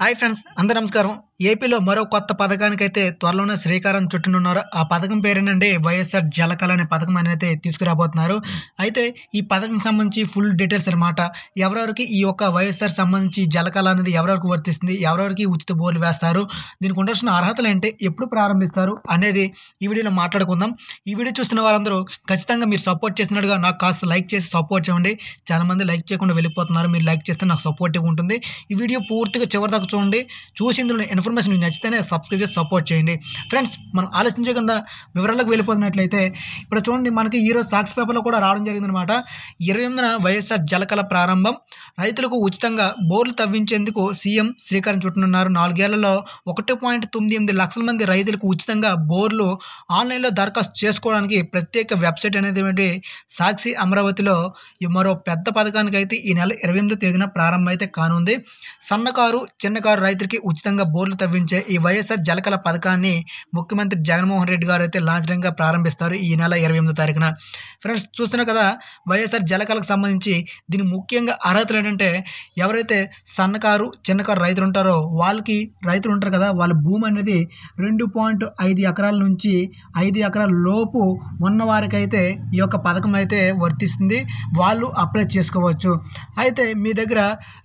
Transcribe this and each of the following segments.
Hi friends, Andhra Namaskaram. ఏపీలో మరో కొత్త పథకానికైతే త్వరలోనే శ్రీకారం చుట్టనున్నారు ఆ పథకం పేరేనండి వైఎస్ఆర్ జలకళ అనే పథకం అనేది తీసుకురాబోతున్నారు అయితే ఈ పథకం సంబంధించి ఫుల్ డీటెయిల్స్ అనమాట ఎవరెవరికి ఈ యొక్క వైఎస్ఆర్ సంబంధించి జలకళ అనేది ఎవరెవరికి వర్తిస్తుంది ఎవరెవరికి ఉచిత బోర్లు వేస్తారు దీనికి ఉండాల్సిన అర్హతలు ఏంటి ఎప్పుడు ప్రారంభిస్తారు అనేది ఈ వీడియోలో మాట్లాడుకుందాం ఈ వీడియో చూస్తున్న వారందరూ ఖచ్చితంగా మీరు సపోర్ట్ చేసినట్టుగా నాకు కాస్త లైక్ చేసి సపోర్ట్ చేయండి చాలామంది లైక్ చేయకుండా వెళ్ళిపోతున్నారు మీరు లైక్ చేస్తే నాకు సపోర్టివ్గా ఉంటుంది ఈ వీడియో పూర్తిగా చివరి చూడండి చూసిందులో ఇన్ఫర్మేషన్ నచ్చితేనే సబ్స్క్రైబ్ చేసి సపోర్ట్ చేయండి ఫ్రెండ్స్ మనం ఆలోచించే వివరాలకు వెళ్ళిపోతున్నట్లయితే ఇప్పుడు చూడండి మనకి ఈరోజు సాక్స్ పేపర్లో కూడా రావడం జరిగిందనమాట ఇరవై ఎనిమిదిన వైఎస్ఆర్ జలకల ప్రారంభం రైతులకు ఉచితంగా బోర్లు తవ్వించేందుకు సీఎం శ్రీకారం చుట్టనున్నారు నాలుగేళ్లలో ఒకటి పాయింట్ తొమ్మిది ఎనిమిది లక్షల మంది రైతులకు ఉచితంగా బోర్లు ఆన్లైన్లో దరఖాస్తు చేసుకోవడానికి ప్రత్యేక వెబ్సైట్ అనేది సాక్షి అమరావతిలో మరో పెద్ద పథకానికి అయితే ఈ నెల ఇరవై ఎనిమిదో తేదీన ప్రారంభం అయితే కానుంది సన్నకారు చిన్నకారు రైతులకి ఉచితంగా బోర్లు ఇళ్లను తవ్వించే ఈ వైఎస్ఆర్ జలకల పథకాన్ని ముఖ్యమంత్రి జగన్మోహన్ రెడ్డి గారు అయితే లాంఛనంగా ప్రారంభిస్తారు ఈ నెల ఇరవై ఎనిమిదో తారీఖున ఫ్రెండ్స్ చూస్తున్నా కదా వైఎస్ఆర్ జలకలకు సంబంధించి దీని ముఖ్యంగా అర్హతలు ఏంటంటే ఎవరైతే సన్నకారు చిన్నకారు రైతులు ఉంటారో వాళ్ళకి రైతులు ఉంటారు కదా వాళ్ళ భూమి అనేది రెండు పాయింట్ ఐదు ఎకరాల నుంచి ఐదు ఎకరాల లోపు ఉన్న ఈ యొక్క పథకం అయితే వర్తిస్తుంది వాళ్ళు అప్లై చేసుకోవచ్చు అయితే మీ దగ్గర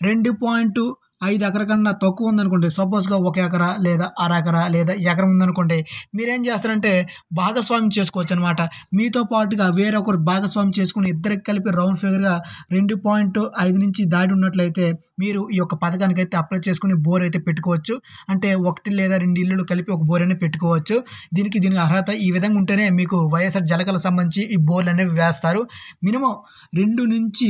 రెండు పాయింట్ ఐదు ఎకర కన్నా తక్కువ ఉందనుకోండి సపోజ్గా ఒక ఎకరా లేదా అర ఎకరా లేదా ఎకరం ఉందనుకోండి మీరేం చేస్తారంటే భాగస్వామ్యం చేసుకోవచ్చు అనమాట మీతో పాటుగా వేరొకరు భాగస్వామ్యం చేసుకుని ఇద్దరికి కలిపి రౌండ్ ఫిగర్గా రెండు పాయింట్ ఐదు నుంచి దాటి ఉన్నట్లయితే మీరు ఈ యొక్క పథకానికి అయితే అప్లై చేసుకుని బోర్ అయితే పెట్టుకోవచ్చు అంటే ఒకటి లేదా రెండు ఇళ్ళు కలిపి ఒక బోర్ అనేది పెట్టుకోవచ్చు దీనికి దీనికి అర్హత ఈ విధంగా ఉంటేనే మీకు వైఎస్ఆర్ జలకల సంబంధించి ఈ బోర్లు అనేవి వేస్తారు మినిమం రెండు నుంచి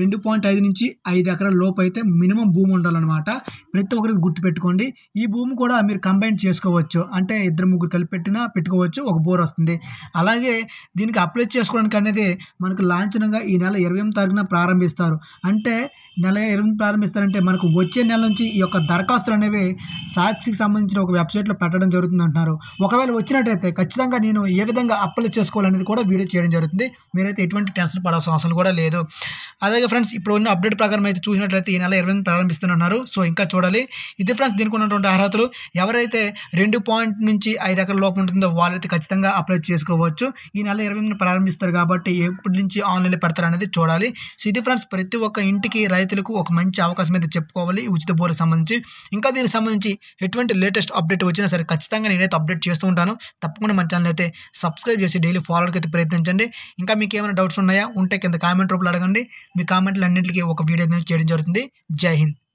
రెండు పాయింట్ ఐదు నుంచి ఐదు ఎకరాల లోపు అయితే మినిమం భూమి ఉండాలన్నమాట ప్రతి ఒక్కరికి గుర్తుపెట్టుకోండి ఈ భూమి కూడా మీరు కంబైన్ చేసుకోవచ్చు అంటే ఇద్దరు ముగ్గురు కలిపి పెట్టినా పెట్టుకోవచ్చు ఒక బోర్ వస్తుంది అలాగే దీనికి అప్లై చేసుకోవడానికి అనేది మనకు లాంఛనంగా ఈ నెల ఇరవై ఎనిమిది తారీఖున ప్రారంభిస్తారు అంటే నెల ఇరవై ప్రారంభిస్తారంటే మనకు వచ్చే నెల నుంచి ఈ యొక్క దరఖాస్తులు అనేవి సాక్షికి సంబంధించిన ఒక వెబ్సైట్లో పెట్టడం జరుగుతుంది అంటున్నారు ఒకవేళ వచ్చినట్టయితే ఖచ్చితంగా నేను ఏ విధంగా అప్లై చేసుకోవాలనేది కూడా వీడియో చేయడం జరుగుతుంది మీరైతే ఎటువంటి టెన్షన్ పడాల్సిన అవసరం కూడా లేదు అదే ఇదిగా ఫ్రెండ్స్ ఇప్పుడు ఉన్న అప్డేట్ ప్రకారం అయితే చూసినట్లయితే ఈ నెల ఇరవై ప్రారంభిస్తున్నారు సో ఇంకా చూడాలి ఇది ఫ్రెండ్స్ దీనికి ఉన్నటువంటి అర్హతలు ఎవరైతే రెండు పాయింట్ నుంచి ఐదు ఎకరాల లోపు ఉంటుందో వాళ్ళైతే ఖచ్చితంగా అప్లై చేసుకోవచ్చు ఈ నెల ఇరవై ప్రారంభిస్తారు కాబట్టి ఎప్పటి నుంచి ఆన్లైన్లో పెడతారు అనేది చూడాలి సో ఇది ఫ్రెండ్స్ ప్రతి ఒక్క ఇంటికి రైతులకు ఒక మంచి అవకాశం అయితే చెప్పుకోవాలి ఉచిత బోర్డుకి సంబంధించి ఇంకా దీనికి సంబంధించి ఎటువంటి లేటెస్ట్ అప్డేట్ వచ్చినా సరే ఖచ్చితంగా నేనైతే అప్డేట్ చేస్తూ ఉంటాను తప్పకుండా మన ఛానల్ అయితే సబ్స్క్రైబ్ చేసి డైలీ ఫాలోకి అయితే ప్రయత్నించండి ఇంకా మీకు ఏమైనా డౌట్స్ ఉన్నాయా ఉంటే కింద కామెంట్ రూపంలో అడగండి మీ కామెంట్లు అన్నింటికి ఒక వీడియో చేయడం జరుగుతుంది జై హింద్